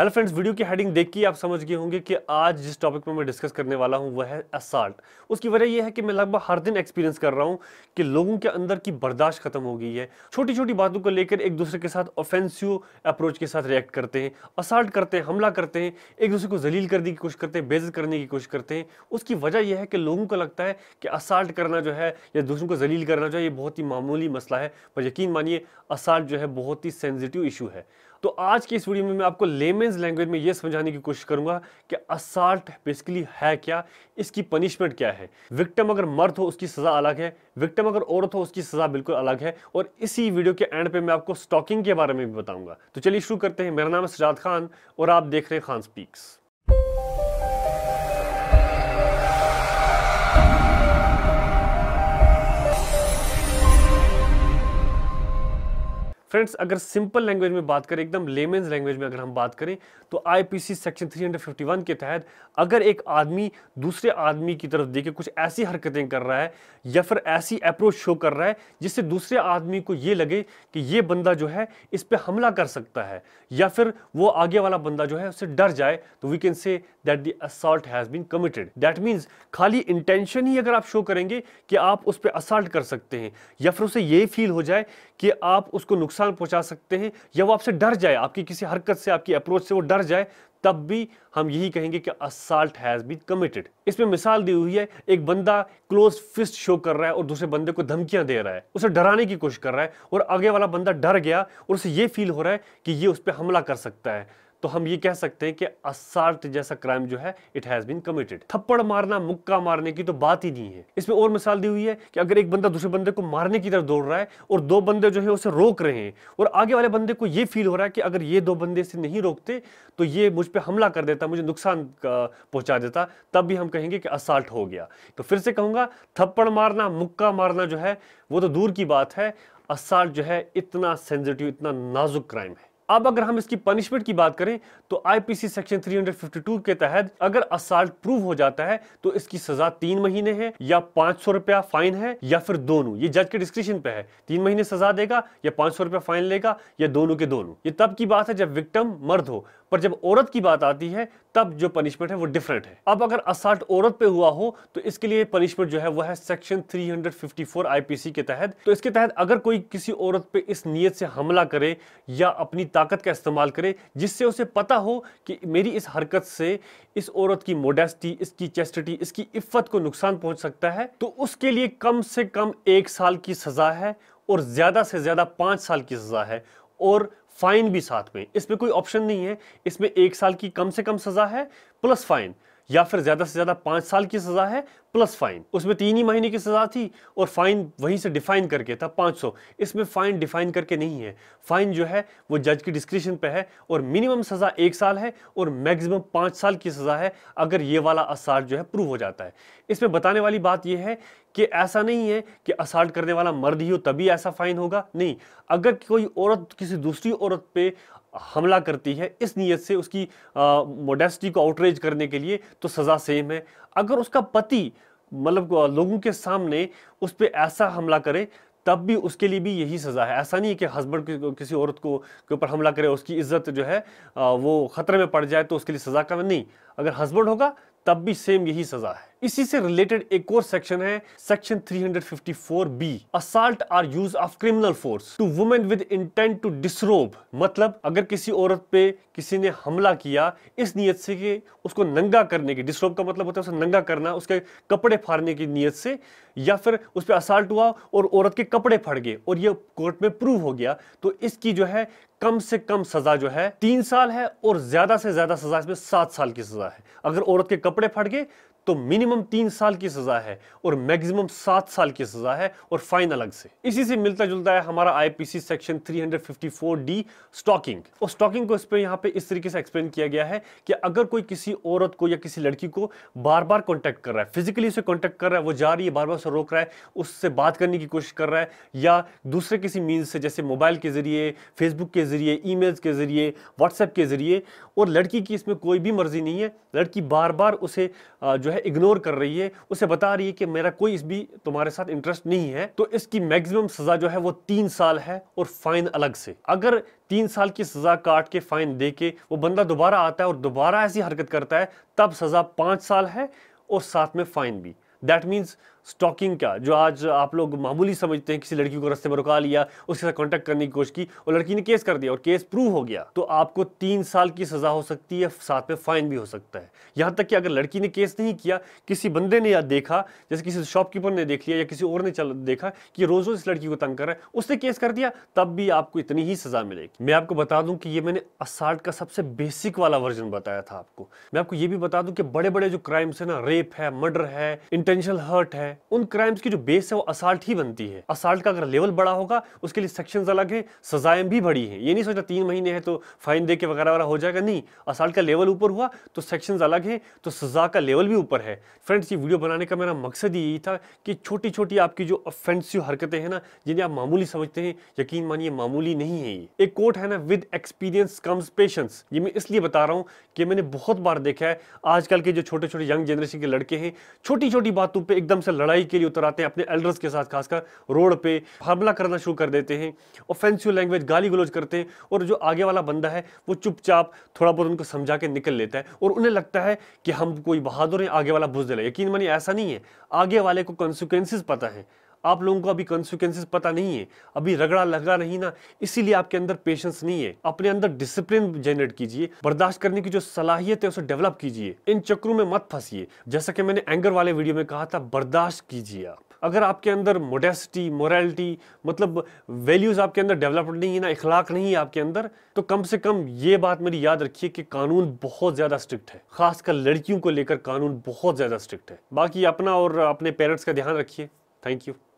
hello friends video की heading देख के आप समझ गए होंगे कि आज जिस टॉपिक पर मैं डिस्कस करने वाला हूं वह है असाल्ट उसकी वजह यह है कि मैं लगभग हर दिन एक्सपीरियंस कर रहा हूं कि लोगों के अंदर की बर्दाश्त खत्म हो गई है छोटी छोटी बातों को लेकर एक दूसरे के साथ ऑफेंसिव अप्रोच के साथ रिएक्ट करते हैं असाल्ट करते हैं हमला करते हैं एक दूसरे को जलील करने की कोशिश करते हैं बेजत करने की कोशिश करते हैं उसकी वजह यह है कि लोगों को लगता है कि असाल्ट करना जो है या दूसरों को जलील करना जो है ये बहुत ही मामूली मसला है पर यकीन मानिए असाल्ट जो है बहुत ही सेंसिटिव इशू है तो आज की इस वीडियो में मैं आपको लेमेंस लैंग्वेज में यह समझाने की कोशिश करूंगा कि असाल्ट बेसिकली है क्या इसकी पनिशमेंट क्या है विक्टम अगर मर्द हो उसकी सज़ा अलग है विक्टम अगर औरत हो उसकी सज़ा बिल्कुल अलग है और इसी वीडियो के एंड पे मैं आपको स्टॉकिंग के बारे में भी बताऊंगा तो चलिए शुरू करते हैं मेरा नाम है सजाद खान और आप देख रहे हैं खान स्पीक्स फ्रेंड्स अगर सिंपल लैंग्वेज में बात करें एकदम लेमेंस लैंग्वेज में अगर हम बात करें तो आईपीसी सेक्शन 351 के तहत अगर एक आदमी दूसरे आदमी की तरफ देखे कुछ ऐसी हरकतें कर रहा है या फिर ऐसी अप्रोच शो कर रहा है जिससे दूसरे आदमी को ये लगे कि ये बंदा जो है इस पर हमला कर सकता है या फिर वो आगे वाला बंदा जो है उससे डर जाए तो we can say that the assault has been committed that means खाली इंटेंशन ही अगर आप शो करेंगे कि आप उस पर असल्ट कर सकते हैं या फिर उसे ये फील हो जाए कि आप उसको नुकसान पहुंचा सकते हैं या वो आपसे डर जाए आपकी किसी हरकत से आपकी अप्रोच से वो डर जाए तब भी हम यही कहेंगे कि असाल्ट हैज़ बीन कमिटेड इसमें मिसाल दी हुई है एक बंदा क्लोज फिस्ट शो कर रहा है और दूसरे बंदे को धमकियां दे रहा है उसे डराने की कोशिश कर रहा है और आगे वाला बंदा डर गया और उसे ये फील हो रहा है कि ये उस पर हमला कर सकता है तो हम ये कह सकते हैं कि असाल्ट जैसा क्राइम जो है इट हैज बीन कमिटेड थप्पड़ मारना मुक्का मारने की तो बात ही नहीं है इसमें और मिसाल दी हुई है कि अगर एक बंदा दूसरे बंदे को मारने की तरफ दौड़ रहा है और दो बंदे जो है उसे रोक रहे हैं और आगे वाले बंदे को ये फील हो रहा है कि अगर ये दो बंदे इसे नहीं रोकते तो ये मुझ पर हमला कर देता मुझे नुकसान पहुंचा देता तब भी हम कहेंगे कि असाल्ट हो गया तो फिर से कहूँगा थप्पड़ मारना मुक्का मारना जो है वो तो दूर की बात है असाल्ट जो है इतना सेंसिटिव इतना नाजुक क्राइम है अब अगर हम इसकी पनिशमेंट की बात करें तो आईपीसी सेक्शन 352 के तहत अगर असाल्ट प्रूव हो जाता है तो इसकी सजा तीन महीने है या पांच सौ रुपया फाइन है या फिर दोनों ये जज के डिस्क्रिप्शन पे है तीन महीने सजा देगा या पांच सौ रुपया फाइन लेगा या दोनों के दोनों ये तब की बात है जब विक्टम मर्द हो पर जब औरत की बात आती है तब जो पनिशमेंट है वो डिफरेंट है अब अगर असाल्ट औरत पे हुआ हो तो इसके लिए पनिशमेंट जो है वो है सेक्शन 354 आईपीसी के तहत तो इसके तहत अगर कोई किसी औरत पे इस नियत से हमला करे या अपनी ताकत का इस्तेमाल करे जिससे उसे पता हो कि मेरी इस हरकत से इस औरत की मोडेस्टी इसकी चेस्टिटी इसकी इफ़्फ़त को नुकसान पहुंच सकता है तो उसके लिए कम से कम एक साल की सज़ा है और ज़्यादा से ज़्यादा पाँच साल की सज़ा है और फाइन भी साथ में इसमें कोई ऑप्शन नहीं है इसमें एक साल की कम से कम सज़ा है प्लस फाइन या फिर ज़्यादा से ज़्यादा पाँच साल की सज़ा है प्लस फाइन उसमें तीन ही महीने की सज़ा थी और फाइन वहीं से डिफाइन करके था 500 इसमें फाइन डिफाइन करके नहीं है फाइन जो है वो जज की डिस्क्रिप्शन पे है और मिनिमम सज़ा एक साल है और मैक्सिमम पाँच साल की सज़ा है अगर ये वाला आसार जो है प्रूव हो जाता है इसमें बताने वाली बात यह है कि ऐसा नहीं है कि असाल्ट करने वाला मर्द ही हो तभी ऐसा फाइन होगा नहीं अगर कोई औरत किसी दूसरी औरत पे हमला करती है इस नीयत से उसकी मोडेस्टी को आउटरेज करने के लिए तो सज़ा सेम है अगर उसका पति मतलब लोगों के सामने उस पर ऐसा हमला करे तब भी उसके लिए भी यही सज़ा है ऐसा नहीं है कि हस्बैंड किसी औरत को के ऊपर हमला करे उसकी इज्जत जो है वो ख़तरे में पड़ जाए तो उसके लिए सज़ा का नहीं अगर हस्बैंड होगा तब भी सेम यही सज़ा है इसी से रिलेटेड एक और सेक्शन है section 354 B assault or use of criminal force to women with intent to disrobe मतलब अगर किसी औरत पे किसी ने हमला किया इस नियत से कि उसको नंगा करने की डिस्टर्ब का मतलब होता है उसे नंगा करना उसके कपड़े फाड़ने की नियत से या फिर उस पर असाल्ट हुआ और औरत के कपड़े फट गए और ये कोर्ट में प्रूव हो गया तो इसकी जो है कम से कम सजा जो है तीन साल है और ज्यादा से ज्यादा सजा इसमें सात साल की सजा है अगर औरत के कपड़े फट गए तो मिनिमम मिनिमम तीन साल की सज़ा है और मैक्सिमम सात साल की सज़ा है और फाइन अलग से इसी से मिलता जुलता है हमारा आईपीसी सेक्शन 354 डी स्टॉकिंग और स्टॉकिंग को इस पर यहाँ पे इस तरीके से एक्सप्लेन किया गया है कि अगर कोई किसी औरत को या किसी लड़की को बार बार कॉन्टैक्ट कर रहा है फिजिकली उसे कॉन्टैक्ट कर रहा है वो जा रही है बार बार उसे रोक रहा है उससे बात करने की कोशिश कर रहा है या दूसरे किसी मीन से जैसे मोबाइल के ज़रिए फेसबुक के ज़रिए ई के ज़रिए व्हाट्सएप के ज़रिए और लड़की की इसमें कोई भी मर्जी नहीं है लड़की बार बार उसे जो है इग्नोर कर रही है उसे बता रही है कि मेरा कोई इस भी तुम्हारे साथ इंटरेस्ट नहीं है तो इसकी मैक्सिमम सजा जो है वो तीन साल है और फाइन अलग से अगर तीन साल की सजा काट के फाइन दे के वो बंदा दोबारा आता है और दोबारा ऐसी हरकत करता है तब सजा पांच साल है और साथ में फाइन भी दैट मीन्स स्टॉकिंग का जो आज आप लोग मामूली समझते हैं किसी लड़की को रस्ते में रुका लिया उसके साथ कांटेक्ट करने की कोशिश की और लड़की ने केस कर दिया और केस प्रूव हो गया तो आपको तीन साल की सजा हो सकती है साथ में फाइन भी हो सकता है यहां तक कि अगर लड़की ने केस नहीं किया किसी बंदे ने या देखा जैसे किसी शॉपकीपर ने देख लिया या किसी और ने चल देखा कि रोज रोज इस लड़की को तंग कर रहा है उसने केस कर दिया तब भी आपको इतनी ही सजा मिलेगी मैं आपको बता दूं कि ये मैंने असाल्ट का सबसे बेसिक वाला वर्जन बताया था आपको मैं आपको ये भी बता दूं कि बड़े बड़े जो क्राइम्स है ना रेप है मर्डर है इंटेंशनल हर्ट है है उन क्राइम्स की जो बेस है वो असाल्ट ही बनती है असाल्ट का अगर लेवल बड़ा होगा उसके लिए सेक्शन अलग है सजाएं भी बड़ी है ये नहीं सोचा तीन महीने है तो फाइन दे के वगैरह वगैरह हो जाएगा नहीं असाल्ट का लेवल ऊपर हुआ तो सेक्शन अलग है तो सजा का लेवल भी ऊपर है फ्रेंड्स ये वीडियो बनाने का मेरा मकसद यही था कि छोटी छोटी आपकी जो ऑफेंसिव हरकतें हैं ना जिन्हें आप मामूली समझते हैं यकीन मानिए मामूली नहीं है ये एक कोट है ना विद एक्सपीरियंस कम्स पेशेंस ये मैं इसलिए बता रहा हूँ कि मैंने बहुत बार देखा है आजकल के जो छोटे छोटे यंग जनरेशन के लड़के हैं छोटी छोटी बातों पर एकदम से लड़ाई के लिए उतर आते हैं अपने एल्डर्स के साथ खासकर रोड पे हमला करना शुरू कर देते हैं ऑफेंसिव लैंग्वेज गाली गलोज करते हैं और जो आगे वाला बंदा है वो चुपचाप थोड़ा बहुत उनको समझा के निकल लेता है और उन्हें लगता है कि हम कोई बहादुर है आगे वाला बुझ दिला यकीन मानिए ऐसा नहीं है आगे वाले को कॉन्सिक्वेंसिस पता है आप लोगों को अभी कॉन्सिक्वेंसेस पता नहीं है अभी रगड़ा लगड़ा नहीं ना इसीलिए आपके अंदर पेशेंस नहीं है अपने अंदर डिसिप्लिन जनरेट कीजिए बर्दाश्त करने की जो सलाहियत है उसे डेवलप कीजिए इन चक्रों में मत फंसिए जैसा कि मैंने एंगर वाले वीडियो में कहा था बर्दाश्त कीजिए आप अगर आपके अंदर मोडेसिटी मोरालिटी मतलब वैल्यूज़ आपके अंदर डेवलपमेंट नहीं है ना इखलाक नहीं है आपके अंदर तो कम से कम ये बात मेरी याद रखिए कि कानून बहुत ज़्यादा स्ट्रिक्ट है खासकर लड़कियों को लेकर कानून बहुत ज़्यादा स्ट्रिक्ट है बाकी अपना और अपने पेरेंट्स का ध्यान रखिए थैंक यू